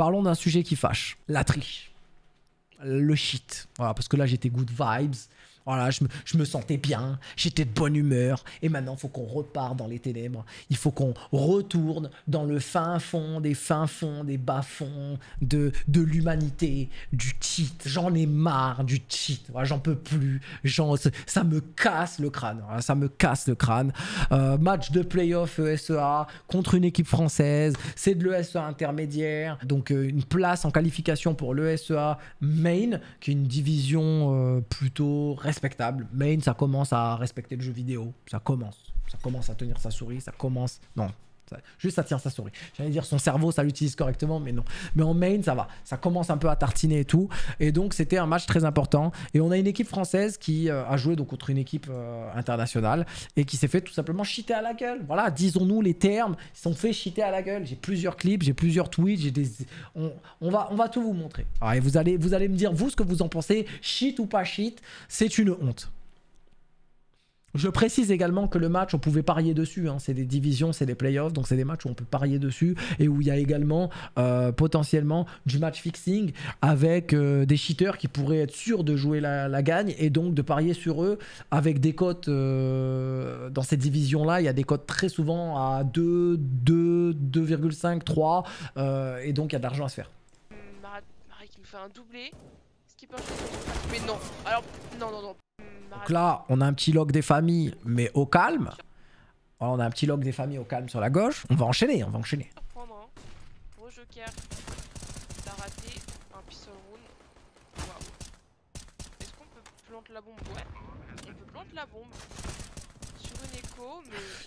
parlons d'un sujet qui fâche, la triche. Le shit. Voilà, parce que là j'étais good vibes, voilà, je me, je me sentais bien, j'étais de bonne humeur, et maintenant il faut qu'on repart dans les ténèbres, il faut qu'on retourne dans le fin fond des fins fonds, des bas fonds de, de l'humanité, du cheat. J'en ai marre du cheat, j'en peux plus, ça me casse le crâne, ça me casse le crâne. Euh, match de playoff ESEA contre une équipe française, c'est de l'ESEA intermédiaire, donc euh, une place en qualification pour l'ESEA Main, qui est une division euh, plutôt respectable. Main, ça commence à respecter le jeu vidéo. Ça commence. Ça commence à tenir sa souris. Ça commence. Non, juste ça tient sa souris. J'allais dire son cerveau, ça l'utilise correctement, mais non. Mais en main, ça va. Ça commence un peu à tartiner et tout. Et donc c'était un match très important. Et on a une équipe française qui euh, a joué donc contre une équipe euh, internationale et qui s'est fait tout simplement chiter à la gueule. Voilà, disons-nous les termes. Ils sont fait chiter à la gueule. J'ai plusieurs clips, j'ai plusieurs tweets, j'ai des. On, va, on va tout vous montrer. Ah, et vous allez, vous allez me dire vous ce que vous en pensez. Shit ou pas shit, c'est une honte. Je précise également que le match, on pouvait parier dessus. Hein. C'est des divisions, c'est des playoffs, donc c'est des matchs où on peut parier dessus et où il y a également euh, potentiellement du match fixing avec euh, des cheaters qui pourraient être sûrs de jouer la, gagne et donc de parier sur eux avec des cotes euh, dans cette division là Il y a des cotes très souvent à 2, 2, 2,5, 3 et donc il y a de l'argent à se faire. Marie qui fait un doublé. Ce peut Mais non, alors non, non, non. Donc là, on a un petit log des familles, mais au calme. Alors, on a un petit log des familles au calme sur la gauche. On va enchaîner, on va enchaîner. joker. raté un pistol Waouh. Est-ce qu'on peut planter la bombe Ouais. On peut planter la bombe.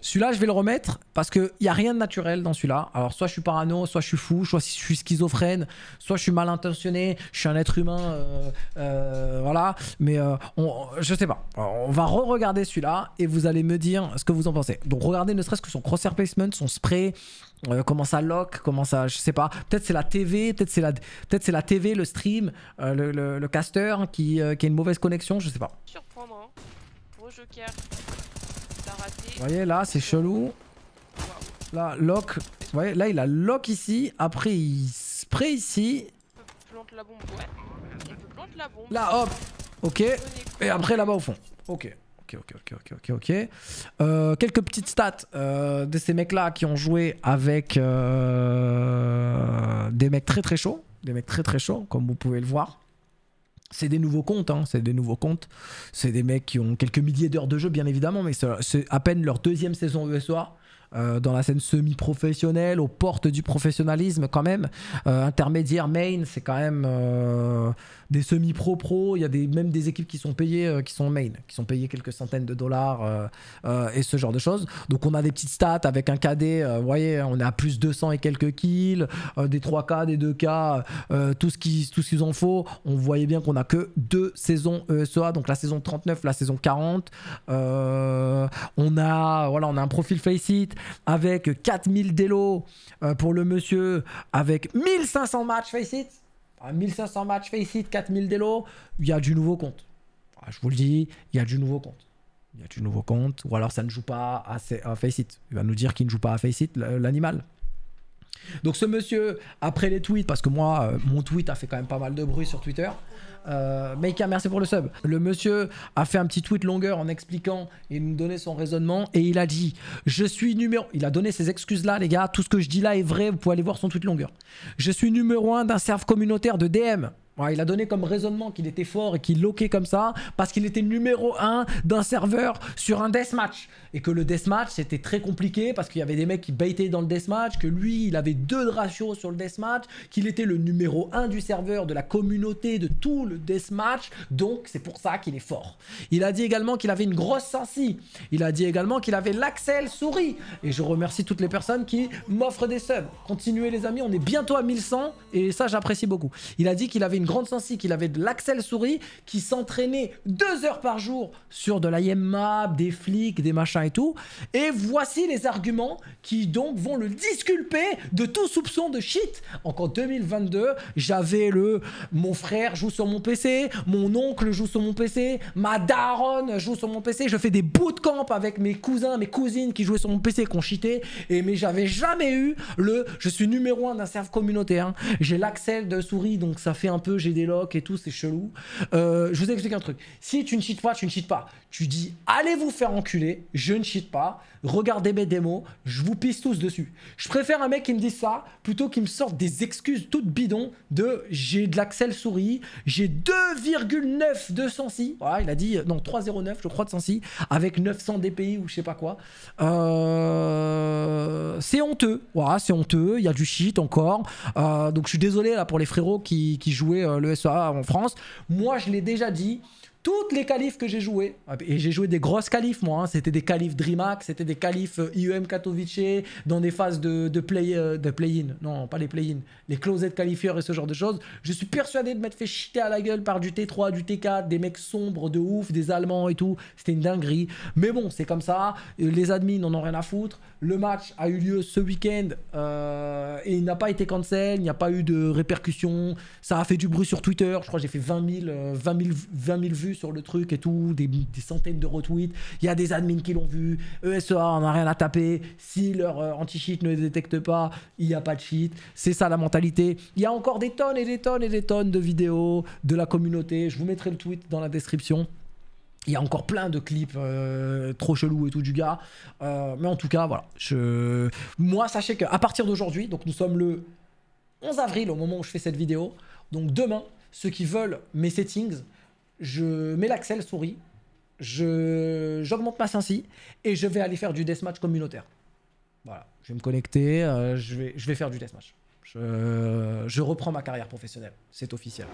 Celui-là, je vais le remettre parce qu'il n'y a rien de naturel dans celui-là. Alors, soit je suis parano, soit je suis fou, soit je suis schizophrène, soit je suis mal intentionné, je suis un être humain. Euh, euh, voilà. Mais je euh, ne je sais pas. on va re-regarder celui-là et vous allez me dire ce que vous en pensez. Donc, regardez ne serait-ce que son crosshair placement, son spray. comment ça lock, comment ça, je sais pas. Peut-être c'est la TV, peut-être c'est la, peut la TV, le stream, le, caster qui, qui a une mauvaise connexion, je sais pas. Surprendre, vous voyez là, c'est chelou. Là, lock. Vous voyez, là il a lock ici. Après il spray ici. Là, hop. Ok. Et après là-bas au fond. Ok. Ok, ok, ok, ok, ok. Euh, quelques petites stats euh, de ces mecs-là qui ont joué avec euh, des mecs très très chauds. Des mecs très très chauds, comme vous pouvez le voir c'est des nouveaux comptes, hein, c'est des nouveaux comptes. C'est des mecs qui ont quelques milliers d'heures de jeu, bien évidemment, mais c'est à peine leur deuxième saison e soir euh, dans la scène semi-professionnelle, aux portes du professionnalisme quand même. Euh, intermédiaire, main, c'est quand même euh, des semi-pro pro. Il y a des, même des équipes qui sont payées, qui sont main, qui sont payées quelques centaines de dollars et ce genre de choses. Donc on a des petites stats avec un KD, vous voyez, on est à plus 200 et quelques kills, des 3K, des 2K, tout ce qui, tout ce qu'ils en faut. On voyait bien qu'on a que deux saisons ESEA, donc la saison 39, la saison 40. on a voilà, on a un profil Faceit avec 4000 délos euh, pour le monsieur, avec 1500 matchs face it. 1500 ah, matchs face it, 4000 délos, il y a du nouveau compte. Ah, je vous le dis, il y a du nouveau compte. Il y a du nouveau compte. Ou alors ça ne joue pas à, face it. Il va nous dire qu'il ne joue pas à face l'animal. Donc ce monsieur, après les tweets, parce que moi, euh, mon tweet a fait quand même pas mal de bruit sur Twitter. Euh, Maker, merci pour le sub. Le monsieur a fait un petit tweet longueur en expliquant et nous donner son raisonnement et il a dit Je suis numéro. Il a donné ses excuses là, les gars. Tout ce que je dis là est vrai. Vous pouvez aller voir son tweet longueur. Je suis numéro un d'un serve communautaire de DM il a donné comme raisonnement qu'il était fort et qu'il loquait comme ça parce qu'il était numéro 1 d'un serveur sur un deathmatch. Et que le deathmatch c'était très compliqué parce qu'il y avait des mecs qui baitaient dans le deathmatch, que lui il avait deux ratios sur le deathmatch, qu'il était le numéro 1 du serveur, de la communauté, de tout le deathmatch. Donc c'est pour ça qu'il est fort. Il a dit également qu'il avait une grosse sensi. Il a dit également qu'il avait l'axel souris. Et je remercie toutes les personnes qui m'offrent des subs. Continuez les amis, on est bientôt à 1100 et ça j'apprécie beaucoup. Il a dit qu'il avait grande sensi qu'il avait de l'Axel Souris qui s'entraînait deux heures par jour sur de la Map, des flics, des machins et tout. Et voici les arguments qui donc vont le disculper de tout soupçon de shit. Encore 2022, j'avais le mon frère joue sur mon PC, mon oncle joue sur mon PC, ma daronne joue sur mon PC, je fais des camp avec mes cousins, mes cousines qui jouaient sur mon PC, qui ont cheaté, et mais j'avais jamais eu le je suis numéro un d'un serve communautaire, hein. j'ai l'Axel de souris donc ça fait un peu j'ai des locks et tout, c'est chelou. Euh, je vous explique un truc. Si tu ne cheats pas, tu ne cheats pas. Tu dis, allez vous faire enculer, je ne cheat pas, regardez mes démos, je vous pisse tous dessus. Je préfère un mec qui me dit ça plutôt qu'il me sorte des excuses toutes bidons de j'ai de l'Axel souris, j'ai 2,9 de Sensi. Voilà, il a dit, non, 3,09 je crois de Sensi, avec 900 DPI ou je sais pas quoi. Euh, c'est honteux, voilà, c'est honteux, il y a du cheat encore. Euh, donc je suis désolé là pour les frérots qui jouaient euh, le SAA en France. Moi, je l'ai déjà dit, toutes les qualifs que j'ai joué, ah, et j'ai joué des grosses qualifs moi, hein. c'était des qualifs DreamHack, c'était des qualifs euh, IEM Katowice, dans des phases de, play, euh, in non pas les play-in, les closets qualifieurs et ce genre de choses, je suis persuadé de m'être fait chiter à la gueule par du T3, du T4, des mecs sombres de ouf, des Allemands et tout, c'était une dinguerie, mais bon c'est comme ça, euh, les admins n'en ont rien à foutre, le match a eu lieu ce week-end et il n'a pas été cancel, il n'y a pas eu de répercussions, ça a fait du bruit sur Twitter, je crois que j'ai fait 20 000, 20 000, 20 000 vues sur le truc et tout, des, centaines de retweets, il y a des admins qui l'ont vu, ESEA on a rien à taper, si leur euh, anti-cheat ne les détecte pas, il n'y a pas de cheat, c'est ça la mentalité. Il y a encore des tonnes et des tonnes et des tonnes de vidéos de la communauté, je vous mettrai le tweet dans la description. Il y a encore plein de clips euh, trop chelous et tout du gars. Euh, mais en tout cas, voilà. Je... Moi, sachez qu'à partir d'aujourd'hui, donc nous sommes le 11 avril au moment où je fais cette vidéo. Donc demain, ceux qui veulent mes settings, je mets l'axel souris, j'augmente ma sensi et je vais aller faire du deathmatch communautaire. Voilà, je vais me connecter, euh, je, vais, je vais faire du deathmatch. Je, je reprends ma carrière professionnelle, c'est officiel.